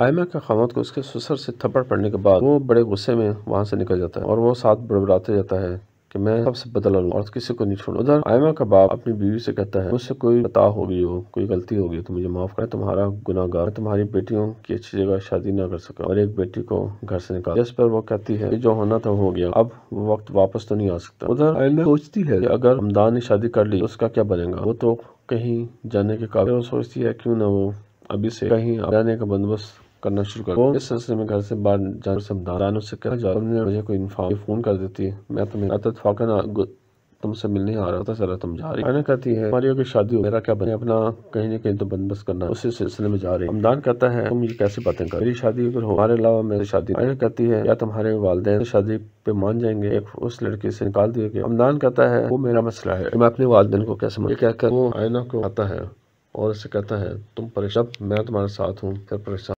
आयमा का खामद को उसके ससुर से थप्पड़ पड़ने के बाद वो बड़े गुस्से में वहाँ से निकल जाता है और वो साथ बड़बड़ाते जाता है कि मैं सबसे बदला लूँ और किसी को नहीं छोड़ू उधर आयमा का बाप अपनी बीवी से कहता है मुझसे कोई बता होगी हो कोई गलती होगी तो मुझे माफ करें तुम्हारा गुनागार तुम्हारी बेटियों की अच्छी जगह शादी ना कर सका और एक बेटी को घर से निकाल जिस पर वो कहती है जो होना था हो गया अब वक्त वापस तो नहीं आ सकता उधर आयमा सोचती है अगर हमदान ने शादी कर ली उसका क्या बनेगा वो तो कहीं जाने के काबिल सोचती है क्यों ना वो अभी से कहीं जाने का बंदोबस्त करना शुरू कर इस सिलसिले में घर से बाहर जाकर समझाना से कहा जा रहा मुझे कोई इन्फॉर्म फोन कर देती है मैं तुम्हें तो अतफाकन तो तुमसे मिलने आ रहा था तो सर तुम जा रही आना कहती है मारियो की शादी हो मेरा क्या बने अपना कहीं ना कहीं तो बंदोबस्त करना उसी सिलसिले में जा रही हमदान कहता है तुम ये कैसे बातें कर मेरी शादी अगर हमारे अलावा मेरी शादी आयना कहती है या तुम्हारे वालदे शादी पे मान जाएंगे एक उस लड़की से निकाल दिए गए हमदान कहता है वो मेरा मसला है मैं अपने वालदेन को कैसे मान क्या कर वो आयना को आता है और उससे कहता है तुम परेशान मैं तुम्हारे साथ हूँ फिर परेशान